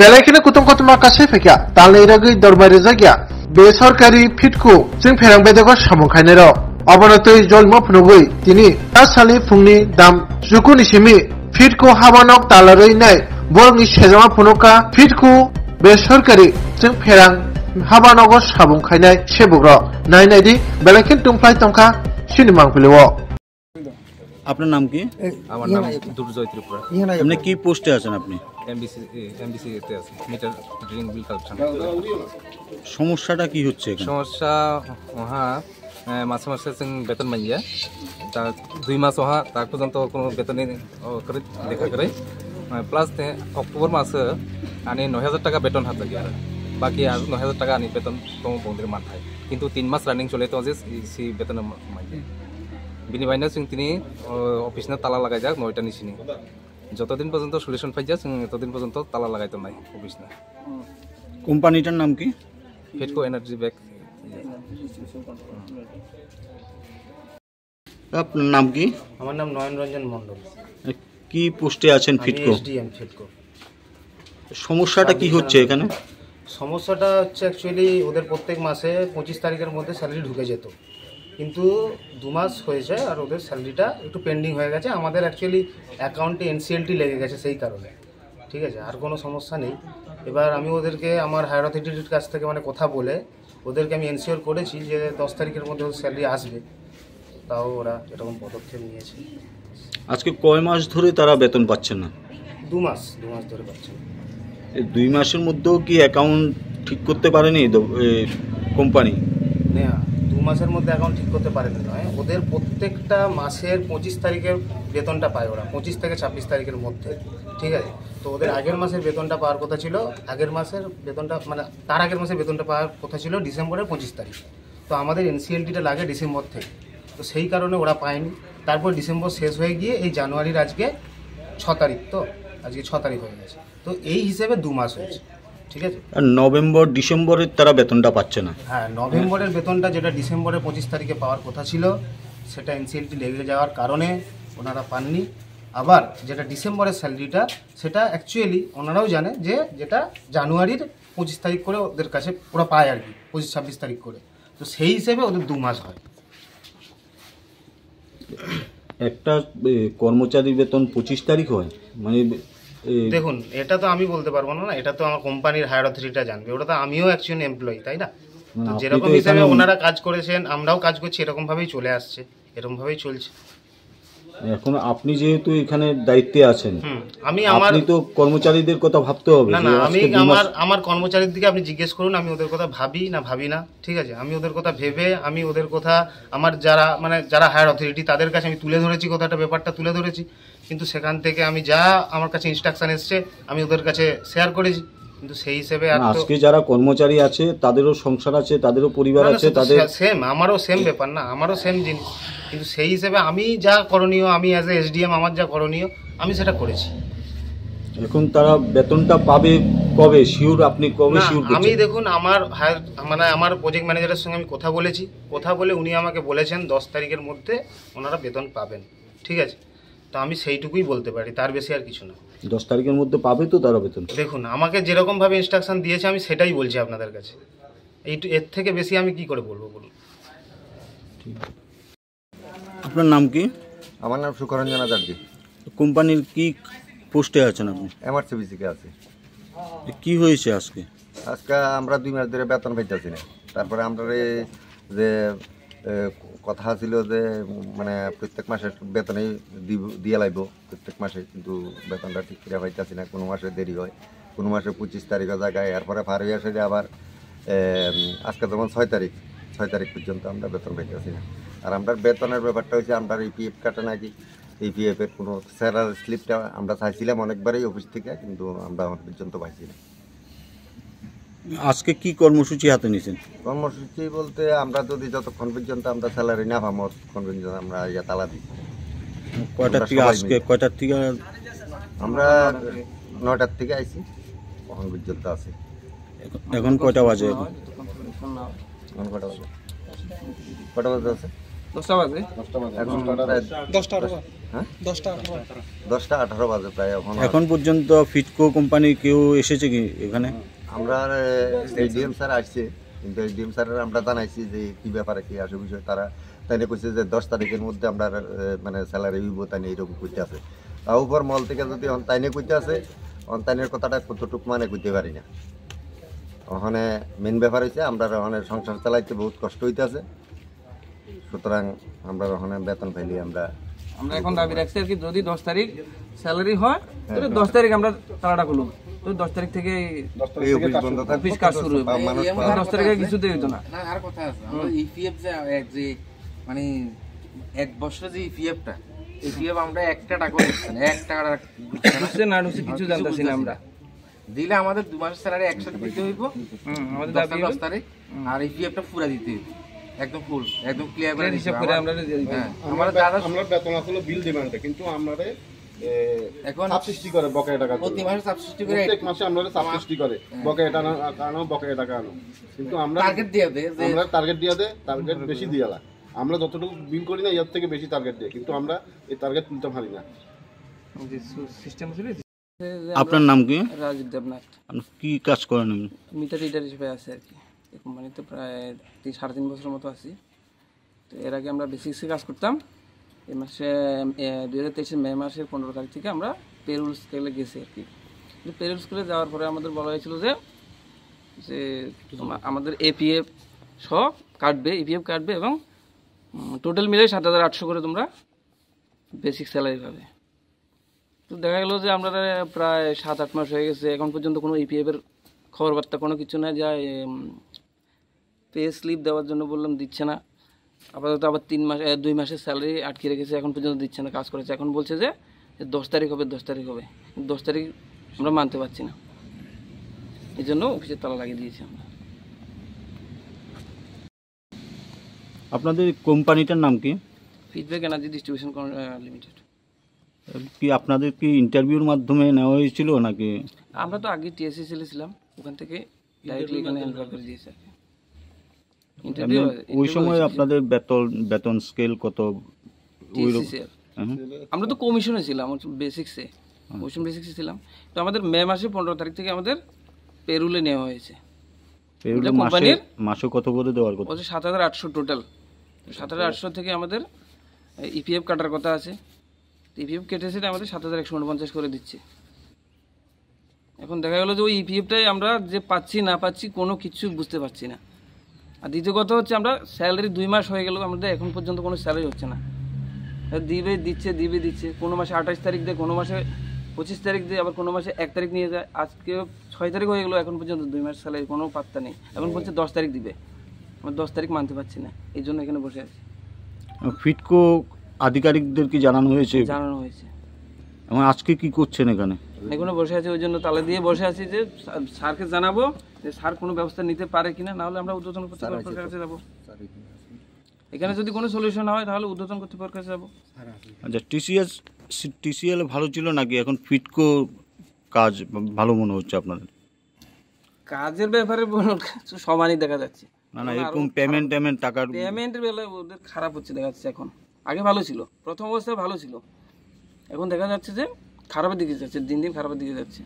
বেলাইখানে কুতংকত কাছে ফেকা তালে ইরাগি দরবারে জাগিয়া বেসরকারি ফিটকু জিং ফেরাংবাই দেগ সামংখাইনের অবনতই জন্ম ফুনগুই তিনি তাসালি ফুংনি দাম জুকু নিশিমি ফিটকু হাবানক তালারই নাই বরংনি সেজামা ফুনকা ফিটকু বেসরকারি জিং ফেরাং হাবানগ সামংখাইনাই সেবগ্র নাইনাইদি বেলাইখিন টুংফ্লাই টংখা সিনেমাং ফুলেও আপনার নাম কি আমার নাম দুর্জয় ত্রিপুরা আপনি কি পোস্টে আছেন আপনি আছে মিটার ড্রিলিং বিল সমস্যাটা কি হচ্ছে সমস্যা হ্যাঁ মাসে মাসে বেতন মাইয়া তার দুই মাস ওহা তার পর্যন্ত কোনো বেতনই করে দেখা করে প্লাস অক্টোবর মাসে আনি নয় হাজার টাকা বেতন হাত লাগে বাকি আর নয় হাজার টাকা আনি বেতন তো বন্ধুর মাথায় কিন্তু তিন মাস রানিং চলে তো যে সেই বেতন মাইয়া বিনি ভাইনা সিং তিনি অফিস না তালা লাগাই যাক নয়টা নিচিনি যতদিন পর্যন্ত সলিউশন পাই যাক ততদিন পর্যন্ত তালা লাগাইতো নাই অফিস না কোম্পানিটার নাম কি ফেটকো এনার্জি ব্যাক আপনার নাম কি আমার নাম নয়ন রঞ্জন মন্ডল কি পোস্টে আছেন ফিটকো ফিটকো সমস্যাটা কি হচ্ছে এখানে সমস্যাটা হচ্ছে অ্যাকচুয়ালি ওদের প্রত্যেক মাসে পঁচিশ তারিখের মধ্যে স্যালারি ঢুকে যেত কিন্তু দু মাস হয়েছে আর ওদের স্যালারিটা একটু পেন্ডিং হয়ে গেছে আমাদের অ্যাকচুয়ালি অ্যাকাউন্টে এনসিএলটি লেগে গেছে সেই কারণে ঠিক আছে আর কোনো সমস্যা নেই এবার আমি ওদেরকে আমার হায়ার অথরিটির কাছ থেকে মানে কথা বলে ওদেরকে আমি এনসিওর করেছি যে দশ তারিখের মধ্যে ওদের স্যালারি আসবে তাও ওরা এরকম পদক্ষেপ নিয়েছে আজকে কয় মাস ধরে তারা বেতন পাচ্ছে না দু মাস দু মাস ধরে পাচ্ছে দুই মাসের মধ্যেও কি অ্যাকাউন্ট ঠিক করতে পারেনি কোম্পানি মাসের মধ্যে অ্যাকাউন্ট ঠিক করতে পারেন নয় ওদের প্রত্যেকটা মাসের পঁচিশ তারিখের বেতনটা পায় ওরা পঁচিশ থেকে ছাব্বিশ তারিখের মধ্যে ঠিক আছে তো ওদের আগের মাসের বেতনটা পাওয়ার কথা ছিল আগের মাসের বেতনটা মানে তার আগের মাসের বেতনটা পাওয়ার কথা ছিল ডিসেম্বরের পঁচিশ তারিখ তো আমাদের এনসিএলটিটা লাগে ডিসেম্বর থেকে তো সেই কারণে ওরা পায়নি তারপর ডিসেম্বর শেষ হয়ে গিয়ে এই জানুয়ারির আজকে ছ তারিখ তো আজকে ছ তারিখ হয়ে গেছে তো এই হিসেবে দু মাস হয়েছে ঠিক আছে আর নভেম্বর ডিসেম্বরের তারা বেতনটা পাচ্ছে না হ্যাঁ নভেম্বরের বেতনটা যেটা ডিসেম্বরের পঁচিশ তারিখে পাওয়ার কথা ছিল সেটা এনসিএলটি লেগে যাওয়ার কারণে ওনারা পাননি আবার যেটা ডিসেম্বরের স্যালারিটা সেটা অ্যাকচুয়ালি ওনারাও জানে যে যেটা জানুয়ারির পঁচিশ তারিখ করে ওদের কাছে ওরা পায় আর কি পঁচিশ ছাব্বিশ তারিখ করে তো সেই হিসেবে ওদের দু মাস হয় একটা কর্মচারী বেতন পঁচিশ তারিখ হয় মানে দেখুন এটা তো আমি বলতে পারবো না এটা তো আমার কোম্পানির হায়ার অথরিটিটা জানবে ওটা তো আমিও একজন এমপ্লয়ি তাই না তো যেরকম হিসাবে ওনারা কাজ করেছেন আমরাও কাজ করছি এরকম ভাবেই চলে আসছে এরকম ভাবেই চলছে এখন আপনি যেহেতু এখানে দায়িত্বে আছেন আমি আমার তো কর্মচারীদের কথা ভাবতে হবে না না আমি আমার আমার কর্মচারীর দিকে আপনি জিজ্ঞেস করুন আমি ওদের কথা ভাবি না ভাবি না ঠিক আছে আমি ওদের কথা ভেবে আমি ওদের কথা আমার যারা মানে যারা হায়ার অথরিটি তাদের কাছে আমি তুলে ধরেছি কথাটা ব্যাপারটা তুলে ধরেছি কিন্তু সেখান থেকে আমি যা আমার কাছে ইনস্ট্রাকশান এসছে আমি ওদের কাছে শেয়ার করেছি কিন্তু সেই হিসেবে আর আজকে যারা কর্মচারী আছে তাদেরও সংসার আছে তাদেরও পরিবার আছে তাদের সেম আমারও সেম ব্যাপার না আমারও সেম জিনিস কিন্তু সেই হিসেবে আমি যা করণীয় আমি অ্যাজ এ এসডিএম আমার যা করণীয় আমি সেটা করেছি এখন তারা বেতনটা পাবে কবে শিওর আপনি কবে শিউর শিওর আমি দেখুন আমার হায়ার মানে আমার প্রজেক্ট ম্যানেজারের সঙ্গে আমি কথা বলেছি কথা বলে উনি আমাকে বলেছেন দশ তারিখের মধ্যে ওনারা বেতন পাবেন ঠিক আছে তো আমি সেইটুকুই বলতে পারি তার বেশি আর কিছু না দশ তারিখের মধ্যে পাবে তো তারা বেতন দেখুন আমাকে যেরকমভাবে ইনস্ট্রাকশন দিয়েছে আমি সেটাই বলছি আপনাদের কাছে এই এর থেকে বেশি আমি কি করে বলবো বলুন আপনার নাম কি আমার নাম সুকরঞ্জন আচার্য কোম্পানির কি পোস্টে আছেন আপনি এমআরসিবিসিকে আছে কি হয়েছে আজকে আজকে আমরা দুই মাস ধরে বেতন পাইতেছি না তারপরে আমরা যে কথা ছিল যে মানে প্রত্যেক মাসের বেতনেই দিয়ে লাগব প্রত্যেক মাসে কিন্তু বেতনটা ঠিক করে পাইতেছি না কোনো মাসে দেরি হয় কোনো মাসে পঁচিশ তারিখে জায়গায় এরপরে ফার হয়ে আসে আবার আজকে যেমন ছয় তারিখ ছয় তারিখ পর্যন্ত আমরা বেতন পাইতেছি না আর আমরা বেতনের ব্যাপারটা হচ্ছে আমরা ইপিএফ কাটে নাকি ইপিএফের কোনো স্যারের স্লিপটা আমরা চাইছিলাম অনেকবারই অফিস থেকে কিন্তু আমরা পর্যন্ত পাইছি না আজকে কি কর্মসূচি হাতে নিয়েছেন কর্মসূচি বলতে আমরা যদি যতক্ষণ পর্যন্ত আমরা স্যালারি না পাবো ততক্ষণ পর্যন্ত আমরা ইয়া তালা দিই কয়টার থেকে আজকে কয়টার থেকে আমরা নয়টার থেকে আইছি কখন পর্যন্ত আছে এখন কয়টা বাজে এখন এখন কয়টা বাজে কটা বাজে আছে দশটা বাজে এখন দশটা দশটা হ্যাঁ? দশটা আঠারো বাজে প্রায় এখন এখন পর্যন্ত ফিটকো কোম্পানি কেউ এসেছে কি এখানে আমরা ডিএম স্যার আসছে কিন্তু ডিএম স্যারের আমরা জানাইছি যে কি ব্যাপারে কি আসে বিষয় তারা তাইলে কইছে যে দশ তারিখের মধ্যে আমরা মানে স্যালারি হইব তাইলে এরকম করতে আছে তাও উপর মল থেকে যদি অনতাইনে করতে আছে অনতাইনের কথাটা কতটুকু মানে করতে পারি না ওখানে মেন ব্যাপার হয়েছে আমরা ওখানে সংসার চালাইতে বহুত কষ্ট হইতে আছে সুতরাং আমরা ওখানে বেতন ফেলি আমরা আমরা এখন দাবি রাখছি আর কি যদি দশ তারিখ স্যালারি হয় তাহলে দশ তারিখ আমরা তালাটা খুলুম তো দশ তারিখ থেকে অফিস কাজ শুরু হবে দশ তারিখে কিছুতেই হইতো না আর কথা আছে ইপিএফ e যে মানে এক বছরে যে ইপিএফটা e ইপিএফ e আমরা একটা টাকা এক টাকা ঢুকছে না ঢুকছে কিছু জানতেছি না আমরা দিলে আমাদের দু মাসের স্যালারি একসাথে দিতে হইব আমাদের দশ তারিখ আর ইপিএফটা পুরা দিতে হইব একদম ফুল একদম ক্লিয়ার করে হিসাব করে আমরা হ্যাঁ, আমরা দাদা আমরা বেতন আসলে বিল কিন্তু এখন করে বকেয়া টাকা প্রতি মাসে করে প্রত্যেক মাসে আমরা হ্যাঁ। করে বকেয়া টাকা বকেয়া টাকা আনো কিন্তু আমরা টার্গেট দিয়ে দেয় আমরা টার্গেট দিয়ে টার্গেট বেশি দিয়ালা আমরা যতটুকু বিল করি না ইয়ার থেকে বেশি টার্গেট দিয়ে কিন্তু আমরা এই টার্গেট তুলতে পারি না সিস্টেম আপনার নাম কি রাজীব দেবনাথ আপনি কি কাজ করেন মিটার রিডার হিসেবে আছে আর কি এই কোম্পানিতে প্রায় তিন সাড়ে তিন বছরের মতো আছি তো এর আগে আমরা বেসিক্সে কাজ করতাম এই মাসে দু হাজার তেইশের মে মাসের পনেরো তারিখ থেকে আমরা পেরুল স্কেলে গেছি আর কি পেরুল স্কেলে যাওয়ার পরে আমাদের বলা হয়েছিল যে যে আমাদের এপিএফ সহ কাটবে ইপিএফ কাটবে এবং টোটাল মিলে সাত হাজার আটশো করে তোমরা বেসিক স্যালারি পাবে তো দেখা গেলো যে আমরা প্রায় সাত আট মাস হয়ে গেছে এখন পর্যন্ত কোনো ইপিএফের খবরবার্তা কোনো কিছু না যা পে স্লিপ দেওয়ার জন্য বললাম দিচ্ছে না আপাতত আবার তিন মাস দুই মাসের স্যালারি আটকে রেখেছে এখন পর্যন্ত দিচ্ছে না কাজ করেছে এখন বলছে যে দশ তারিখ হবে দশ তারিখ হবে দশ তারিখ আমরা মানতে পারছি না এই জন্য অফিসের তালা লাগিয়ে দিয়েছি আমরা আপনাদের কোম্পানিটার নাম কি ফিডব্যাক এনার্জি ডিস্ট্রিবিউশন লিমিটেড কি আপনাদের কি ইন্টারভিউর মাধ্যমে নেওয়া হয়েছিল নাকি আমরা তো আগে টিএসসি ছিলাম ওখান থেকে ডাইরেক্টলি এখানে হ্যান্ডওভার করে দিয়েছি ওই সময় আপনাদের বেতন বেতন স্কেল কত হ্যাঁ। আমরা তো কমিশনে ছিলাম বেসিক্সে কমিশন বেসিক্সে ছিলাম তো আমাদের মে মাসে পনেরো তারিখ থেকে আমাদের পেরুলে নেওয়া হয়েছে মাসে কত করে দেওয়ার কথা সাত হাজার আটশো টোটাল সাত হাজার আটশো থেকে আমাদের ইপিএফ e কাটার কথা আছে ইপিএফ e কেটে সেটা আমাদের সাত হাজার একশো উনপঞ্চাশ করে দিচ্ছে এখন দেখা গেলো যে ওই ইপিএফটাই e আমরা যে পাচ্ছি না পাচ্ছি কোনো কিছু বুঝতে পারছি না আর দ্বিতীয় কথা হচ্ছে আমরা স্যালারি দুই মাস হয়ে গেল আমাদের এখন পর্যন্ত কোনো স্যালারি হচ্ছে না দিবে দিচ্ছে দিবে দিচ্ছে কোনো মাসে আঠাশ তারিখ দেয় কোনো মাসে পঁচিশ তারিখ দিয়ে আবার কোনো মাসে এক তারিখ নিয়ে যায় আজকে ছয় তারিখ হয়ে গেলো এখন পর্যন্ত দুই মাস স্যালারি কোনো পাত্তা নেই এখন বলছে দশ তারিখ দিবে আমরা দশ তারিখ মানতে পারছি না এই জন্য এখানে বসে আছি ফিটকো আধিকারিকদেরকে জানানো হয়েছে জানানো হয়েছে এবং আজকে কি করছেন এখানে এখানে বসে আছি ওই জন্য তালা দিয়ে বসে আছি যে স্যারকে জানাবো যে স্যার কোনো ব্যবস্থা নিতে পারে কিনা নাহলে আমরা উদ্বোধন করতে কাছে যাবো এখানে যদি কোনো সলিউশন হয় তাহলে উদ্বোধন করতে কর্তৃপক্ষের কাছে যাবো আচ্ছা টিসিএস টিসিএল ভালো ছিল নাকি এখন ফিটকো কাজ ভালো মনে হচ্ছে আপনাদের কাজের ব্যাপারে সমানই দেখা যাচ্ছে না না এরকম পেমেন্ট টেমেন্ট টাকা পেমেন্টের বেলায় ওদের খারাপ হচ্ছে দেখা যাচ্ছে এখন আগে ভালো ছিল প্রথম অবস্থায় ভালো ছিল এখন দেখা যাচ্ছে যে খারাপের দিকে যাচ্ছে দিন দিন খারাপের দিকে যাচ্ছে